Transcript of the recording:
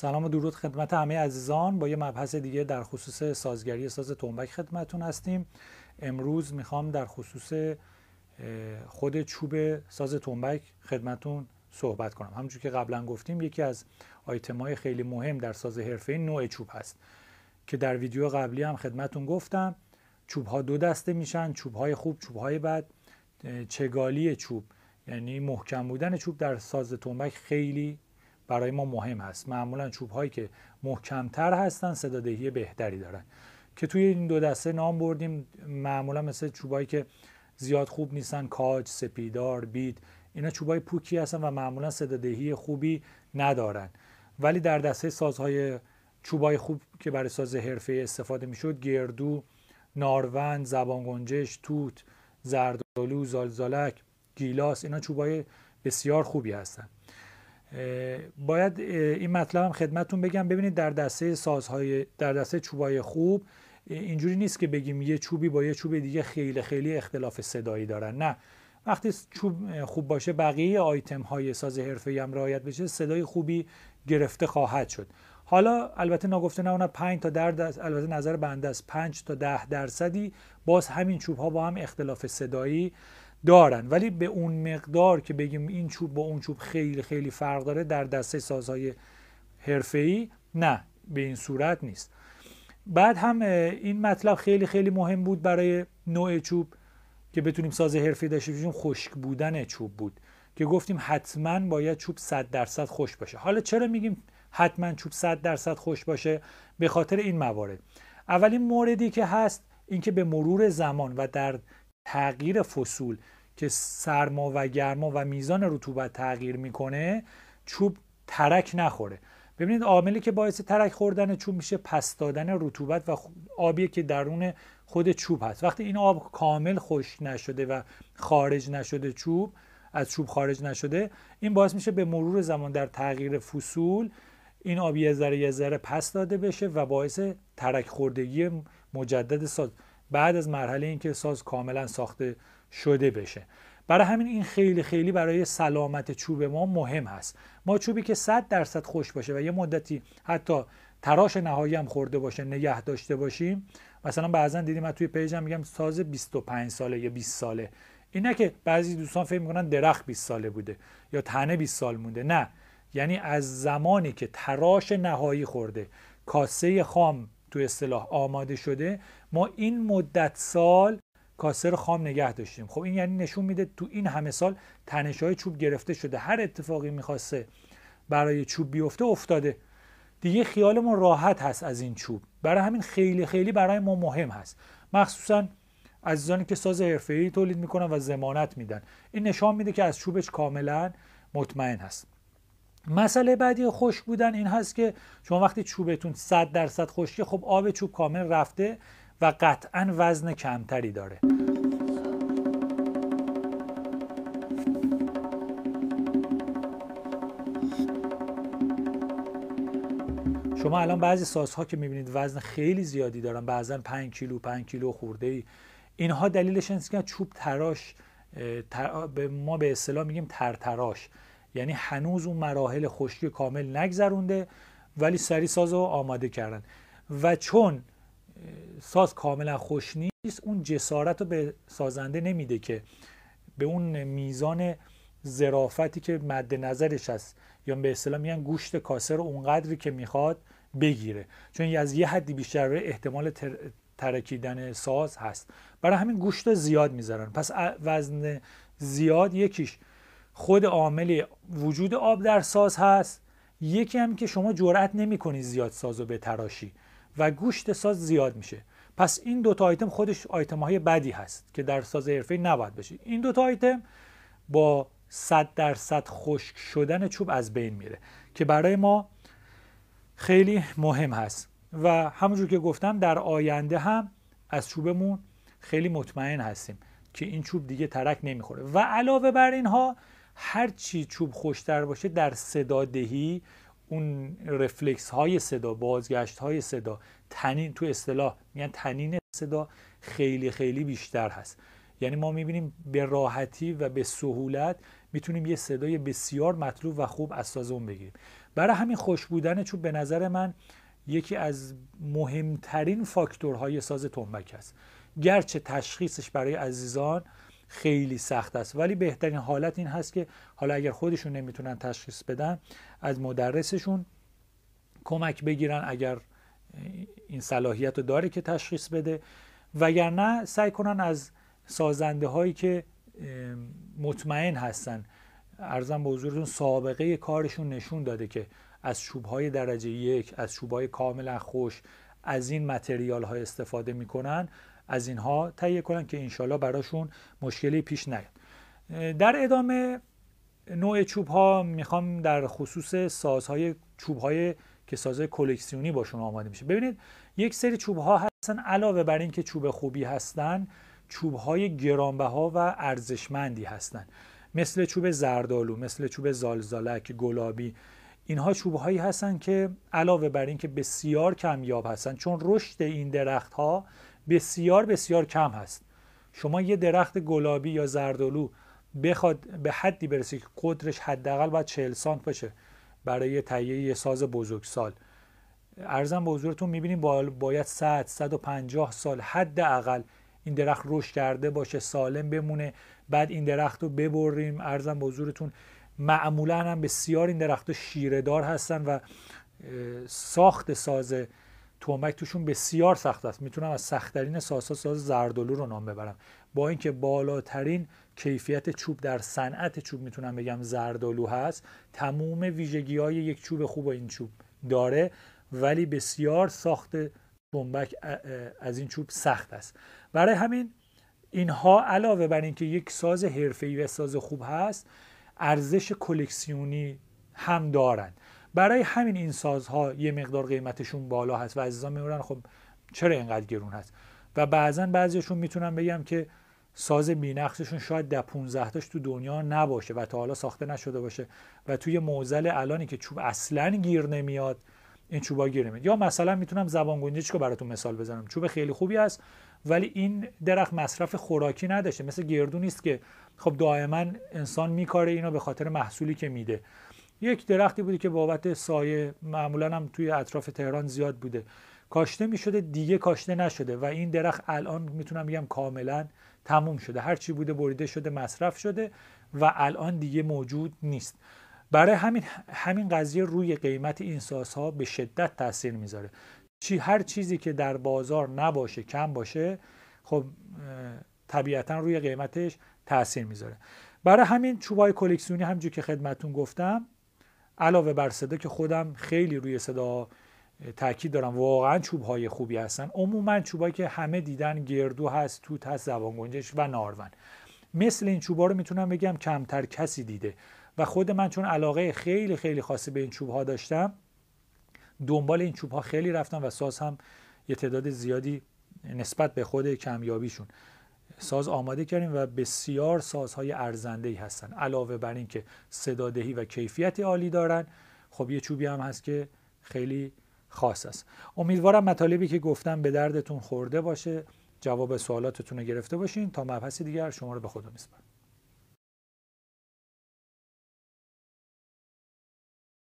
سلام و درود خدمت همه عزیزان با یه مبحث دیگه در خصوص سازگری ساز تنبک خدمتون هستیم امروز میخوام در خصوص خود چوب ساز تنبک خدمتون صحبت کنم همونجور که قبلا گفتیم یکی از آیتم های خیلی مهم در ساز حرفه نوع چوب هست که در ویدیو قبلی هم خدمتون گفتم چوب ها دو دسته میشن چوب های خوب چوب های بد چگالی چوب یعنی محکم بودن چوب در ساز تنبک خیلی برای ما مهم هست معمولا چوب هایی که محکمتر هستن صدادهی بهتری دارن که توی این دو دسته نام بردیم معمولا مثل چوبایی که زیاد خوب نیستن کاج سپیدار بید اینا چوبای پوکی هستن و معمولا صدادهی خوبی ندارن ولی در دسته سازهای چوبای خوب که برای ساز حرفه استفاده میشد گردو ناروند زبان گنجش توت زردالو زالزالک گیلاس اینا چوبای بسیار خوبی هستند. باید این مطلبم خدمتون بگم ببینید در دسته سازهای در دسته چوبای خوب اینجوری نیست که بگیم یه چوبی با یه چوب دیگه خیلی خیلی اختلاف صدایی دارن نه وقتی چوب خوب باشه بقیه آیتم های ساز حرفه‌ای هم رعایت بشه صدای خوبی گرفته خواهد شد حالا البته ناگفته نه اونا 5 تا در البته نظر بنده است 5 تا 10 درصدی باز همین چوب ها با هم اختلاف صدایی دارن ولی به اون مقدار که بگیم این چوب با اون چوب خیلی خیلی فرق داره در دسته سازهای حرفه‌ای نه به این صورت نیست بعد هم این مطلب خیلی خیلی مهم بود برای نوع چوب که بتونیم ساز حرفه‌ای داشته باشیم خشک بودن چوب بود که گفتیم حتما باید چوب 100 درصد خوش باشه حالا چرا میگیم حتما چوب 100 درصد خوش باشه به خاطر این موارد اولین موردی که هست اینکه به مرور زمان و در تغییر فصول که سرما و گرما و میزان رطوبت تغییر میکنه چوب ترک نخوره ببینید عاملی که باعث ترک خوردن چوب میشه پس دادن رطوبت و آبی که درون خود چوب هست وقتی این آب کامل خشک نشده و خارج نشده چوب از چوب خارج نشده این باعث میشه به مرور زمان در تغییر فصول این آب یه ذره یه ذره پس داده بشه و باعث ترک خوردگی مجدد ساز بعد از مرحله اینکه ساز کاملا ساخته شده بشه برای همین این خیلی خیلی برای سلامت چوب ما مهم هست ما چوبی که 100 درصد خوش باشه و یه مدتی حتی تراش نهایی هم خورده باشه نگه داشته باشیم مثلا بعضا دیدیم من توی پیجم میگم ساز 25 ساله یا 20 ساله اینه که بعضی دوستان فکر میکنن درخت 20 ساله بوده یا تنه 20 سال مونده نه یعنی از زمانی که تراش نهایی خورده کاسه خام تو اصطلاح آماده شده ما این مدت سال کاسر خام نگه داشتیم خب این یعنی نشون میده تو این همه سال تنش های چوب گرفته شده هر اتفاقی میخواسته برای چوب بیفته افتاده دیگه خیالمون راحت هست از این چوب برای همین خیلی خیلی برای ما مهم هست مخصوصا عزیزانی که ساز حرفه‌ای تولید میکنن و ضمانت میدن این نشان میده که از چوبش کاملا مطمئن هست مسئله بعدی خوش بودن این هست که شما وقتی چوبتون 100 درصد خشکه خب آب چوب کامل رفته و قطعا وزن کمتری داره شما الان بعضی سازها که میبینید وزن خیلی زیادی دارن بعضا 5 کیلو 5 کیلو خورده ای اینها دلیلش این که چوب تراش ما به اصطلاح میگیم ترتراش یعنی هنوز اون مراحل خشکی کامل نگذرونده ولی سری ساز رو آماده کردن و چون ساز کاملا خوش نیست اون جسارت رو به سازنده نمیده که به اون میزان زرافتی که مد نظرش هست یا به اصطلاح میگن گوشت کاسه رو اونقدری که میخواد بگیره چون از یه حدی بیشتر احتمال ترکیدن ساز هست برای همین گوشت رو زیاد میذارن پس وزن زیاد یکیش خود عامل وجود آب در ساز هست یکی هم که شما جرأت نمیکنی زیاد سازو به تراشی و گوشت ساز زیاد میشه پس این دوتا آیتم خودش آیتم های بدی هست که در ساز حرفه نباید بشه این دوتا آیتم با 100 درصد خشک شدن چوب از بین میره که برای ما خیلی مهم هست و همونجور که گفتم در آینده هم از چوبمون خیلی مطمئن هستیم که این چوب دیگه ترک نمیخوره و علاوه بر اینها هر چی چوب خوشتر باشه در صدا دهی اون رفلکس های صدا بازگشت های صدا تنین تو اصطلاح میگن تنین صدا خیلی خیلی بیشتر هست یعنی ما میبینیم به راحتی و به سهولت میتونیم یه صدای بسیار مطلوب و خوب از اون بگیریم برای همین خوش بودن چوب به نظر من یکی از مهمترین فاکتورهای ساز تنبک است گرچه تشخیصش برای عزیزان خیلی سخت است ولی بهترین حالت این هست که حالا اگر خودشون نمیتونن تشخیص بدن از مدرسشون کمک بگیرن اگر این صلاحیت رو داره که تشخیص بده وگرنه سعی کنن از سازنده هایی که مطمئن هستن ارزم به حضورتون سابقه کارشون نشون داده که از های درجه یک از های کاملا خوش از این متریال ها استفاده میکنن از اینها تهیه کنن که انشالله براشون مشکلی پیش نیاد در ادامه نوع چوب ها میخوام در خصوص سازهای چوب های که سازه کلکسیونی شما آماده میشه ببینید یک سری چوب ها هستن علاوه بر اینکه چوب خوبی هستن چوب های گرانبها و ارزشمندی هستند مثل چوب زردالو مثل چوب زالزالک گلابی اینها چوب هایی هستن که علاوه بر اینکه بسیار کمیاب هستن چون رشد این درخت ها بسیار بسیار کم هست شما یه درخت گلابی یا زردالو بخواد به حدی برسه که قدرش حداقل باید 40 سانت باشه برای تهیه یه ساز سال ارزم به حضورتون میبینیم باید 100 150 سال حداقل این درخت رشد کرده باشه سالم بمونه بعد این درخت رو ببریم ارزم به حضورتون معمولا هم بسیار این درخت شیرهدار هستن و ساخت سازه تومک توشون بسیار سخت است میتونم از سختترین ساسا ساز زردالو رو نام ببرم با اینکه بالاترین کیفیت چوب در صنعت چوب میتونم بگم زردالو هست تموم ویژگی های یک چوب خوب این چوب داره ولی بسیار ساخت تنبک از این چوب سخت است برای همین اینها علاوه بر اینکه یک ساز حرفه‌ای و ساز خوب هست ارزش کلکسیونی هم دارند برای همین این سازها یه مقدار قیمتشون بالا هست و عزیزان میمونن خب چرا اینقدر گرون هست و بعضا بعضیشون میتونم بگم که ساز بینقششون شاید در 15 تاش تو دنیا نباشه و تا حالا ساخته نشده باشه و توی موزل الانی که چوب اصلا گیر نمیاد این چوبا گیر نمیاد یا مثلا میتونم زبان گنجشک رو براتون مثال بزنم چوب خیلی خوبی است ولی این درخت مصرف خوراکی نداشته مثل گردو نیست که خب دائما انسان میکاره اینو به خاطر محصولی که میده یک درختی بوده که بابت سایه معمولا هم توی اطراف تهران زیاد بوده کاشته می شده دیگه کاشته نشده و این درخت الان میتونم بگم کاملا تموم شده هر چی بوده بریده شده مصرف شده و الان دیگه موجود نیست برای همین همین قضیه روی قیمت این سازها به شدت تاثیر میذاره چی هر چیزی که در بازار نباشه کم باشه خب طبیعتا روی قیمتش تاثیر میذاره برای همین چوبای کلکسیونی همجور که خدمتون گفتم علاوه بر صدا که خودم خیلی روی صدا تاکید دارم واقعا چوب های خوبی هستن عموما چوبهایی که همه دیدن گردو هست توت هست زبان گنجش و نارون مثل این چوبها رو میتونم بگم کمتر کسی دیده و خود من چون علاقه خیلی خیلی خاصی به این چوب ها داشتم دنبال این چوب ها خیلی رفتم و ساز هم یه تعداد زیادی نسبت به خود کمیابیشون ساز آماده کردیم و بسیار سازهای ارزنده ای هستن علاوه بر اینکه صدادهی و کیفیت عالی دارن خب یه چوبی هم هست که خیلی خاص است امیدوارم مطالبی که گفتم به دردتون خورده باشه جواب سوالاتتون رو گرفته باشین تا مبحث دیگر شما رو به خدا میسپارم